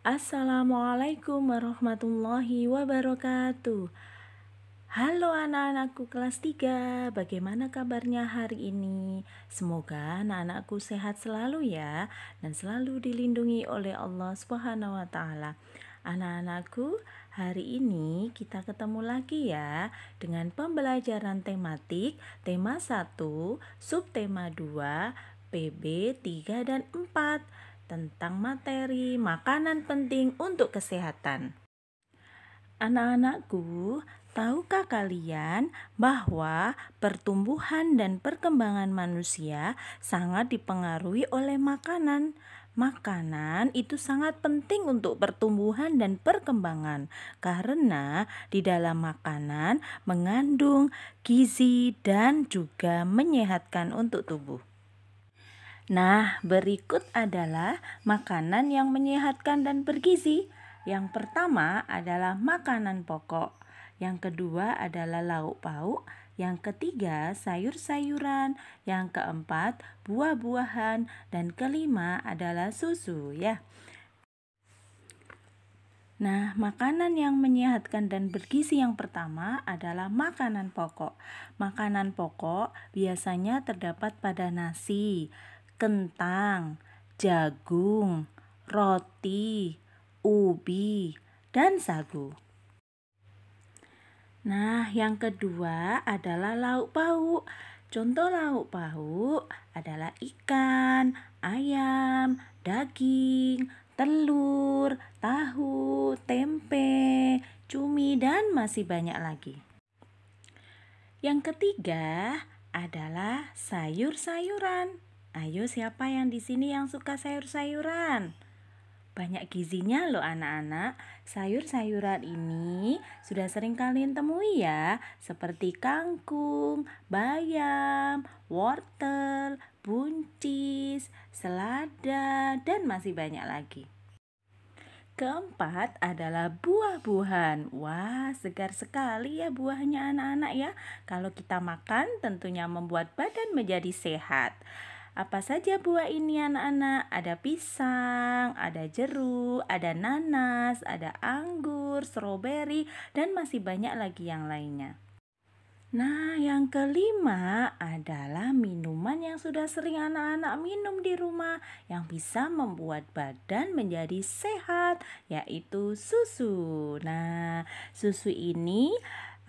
Assalamualaikum warahmatullahi wabarakatuh Halo anak-anakku kelas 3 Bagaimana kabarnya hari ini? Semoga anak-anakku sehat selalu ya Dan selalu dilindungi oleh Allah subhanahu wa ta'ala Anak-anakku, hari ini kita ketemu lagi ya dengan pembelajaran tematik tema 1, subtema 2, PB 3 dan 4 tentang materi makanan penting untuk kesehatan. Anak-anakku, tahukah kalian bahwa pertumbuhan dan perkembangan manusia sangat dipengaruhi oleh makanan? Makanan itu sangat penting untuk pertumbuhan dan perkembangan karena di dalam makanan mengandung gizi dan juga menyehatkan untuk tubuh. Nah, berikut adalah makanan yang menyehatkan dan bergizi. Yang pertama adalah makanan pokok, yang kedua adalah lauk pauk, yang ketiga sayur-sayuran, yang keempat buah-buahan, dan kelima adalah susu ya. Nah, makanan yang menyehatkan dan bergizi yang pertama adalah makanan pokok. Makanan pokok biasanya terdapat pada nasi, kentang, jagung, roti, ubi, dan sagu. Nah, yang kedua adalah lauk pauk. Contoh lauk pauk adalah ikan, ayam, daging, telur, tahu, tempe, cumi, dan masih banyak lagi. Yang ketiga adalah sayur-sayuran. Ayo siapa yang di sini yang suka sayur-sayuran? Banyak gizinya loh anak-anak. Sayur-sayuran ini sudah sering kalian temui ya, seperti kangkung, bayam, wortel, buncis, selada, dan masih banyak lagi. Keempat adalah buah-buahan. Wah, segar sekali ya buahnya anak-anak ya. Kalau kita makan tentunya membuat badan menjadi sehat. Apa saja buah ini anak-anak? Ada pisang, ada jeruk, ada nanas, ada anggur, stroberi, dan masih banyak lagi yang lainnya. Nah, yang kelima adalah minuman yang sudah sering anak-anak minum di rumah yang bisa membuat badan menjadi sehat, yaitu susu. Nah, susu ini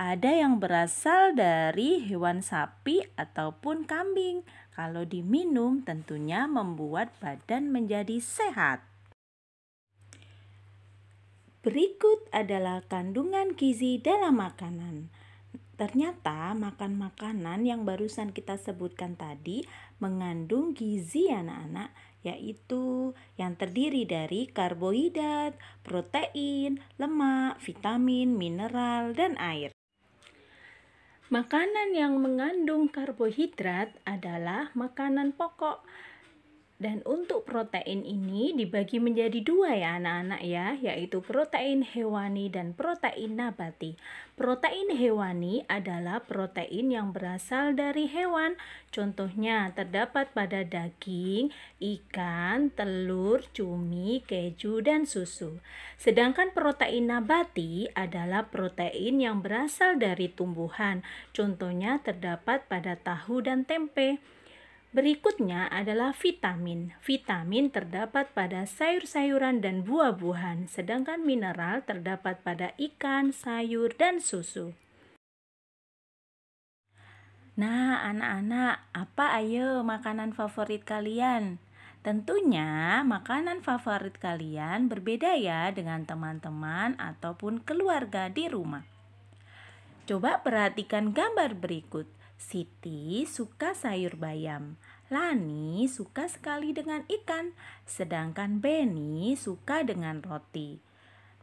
ada yang berasal dari hewan sapi ataupun kambing. Kalau diminum, tentunya membuat badan menjadi sehat. Berikut adalah kandungan gizi dalam makanan. Ternyata makan makanan yang barusan kita sebutkan tadi mengandung gizi anak-anak yaitu yang terdiri dari karbohidrat, protein, lemak, vitamin, mineral, dan air. Makanan yang mengandung karbohidrat adalah makanan pokok dan untuk protein ini dibagi menjadi dua ya anak-anak ya, yaitu protein hewani dan protein nabati. Protein hewani adalah protein yang berasal dari hewan. Contohnya terdapat pada daging, ikan, telur, cumi, keju, dan susu. Sedangkan protein nabati adalah protein yang berasal dari tumbuhan. Contohnya terdapat pada tahu dan tempe. Berikutnya adalah vitamin. Vitamin terdapat pada sayur-sayuran dan buah-buahan, sedangkan mineral terdapat pada ikan, sayur, dan susu. Nah, anak-anak, apa ayo makanan favorit kalian? Tentunya, makanan favorit kalian berbeda ya dengan teman-teman ataupun keluarga di rumah. Coba perhatikan gambar berikut. Siti suka sayur bayam, Lani suka sekali dengan ikan, sedangkan Benny suka dengan roti.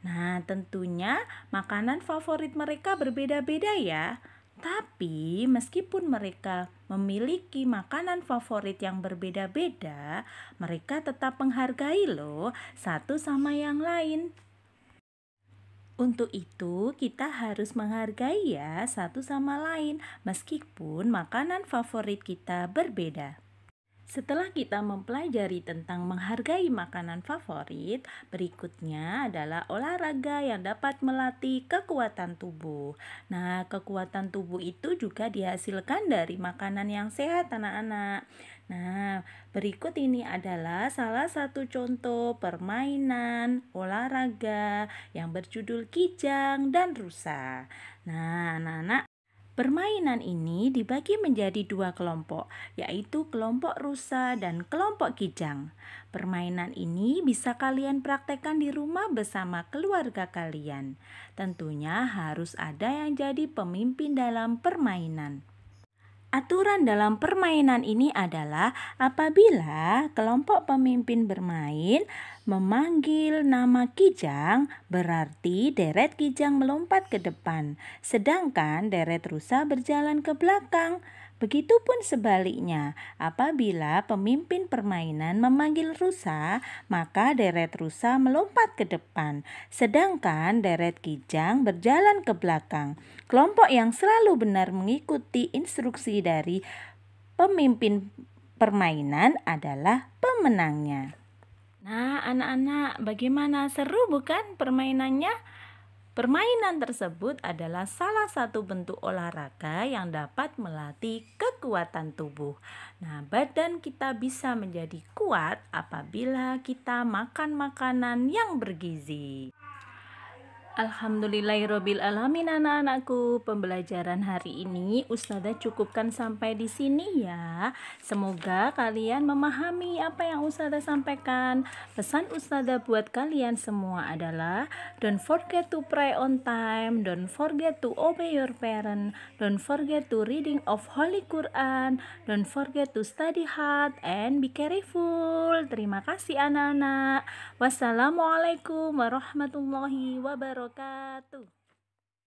Nah, tentunya makanan favorit mereka berbeda-beda ya. Tapi meskipun mereka memiliki makanan favorit yang berbeda-beda, mereka tetap menghargai loh satu sama yang lain. Untuk itu, kita harus menghargai ya satu sama lain, meskipun makanan favorit kita berbeda. Setelah kita mempelajari tentang menghargai makanan favorit, berikutnya adalah olahraga yang dapat melatih kekuatan tubuh. Nah, kekuatan tubuh itu juga dihasilkan dari makanan yang sehat anak-anak. Nah, berikut ini adalah salah satu contoh permainan olahraga yang berjudul kijang dan rusa. Nah, anak-anak Permainan ini dibagi menjadi dua kelompok, yaitu kelompok rusa dan kelompok kijang. Permainan ini bisa kalian praktekkan di rumah bersama keluarga kalian. Tentunya harus ada yang jadi pemimpin dalam permainan. Aturan dalam permainan ini adalah apabila kelompok pemimpin bermain memanggil nama kijang, berarti deret kijang melompat ke depan, sedangkan deret rusa berjalan ke belakang. Begitupun sebaliknya, apabila pemimpin permainan memanggil rusa, maka deret rusa melompat ke depan, sedangkan deret kijang berjalan ke belakang. Kelompok yang selalu benar mengikuti instruksi dari pemimpin permainan adalah pemenangnya. Nah, anak-anak, bagaimana seru bukan permainannya? Permainan tersebut adalah salah satu bentuk olahraga yang dapat melatih kekuatan tubuh. Nah, badan kita bisa menjadi kuat apabila kita makan makanan yang bergizi. Alhamdulillahirabbil alamin anak-anakku. Pembelajaran hari ini Ustazah cukupkan sampai di sini ya. Semoga kalian memahami apa yang Ustazah sampaikan. Pesan Ustazah buat kalian semua adalah don't forget to pray on time, don't forget to obey your parent, don't forget to reading of Holy Quran, don't forget to study hard and be careful. Terima kasih anak-anak. Wassalamualaikum warahmatullahi wabarakatuh wabarakatuh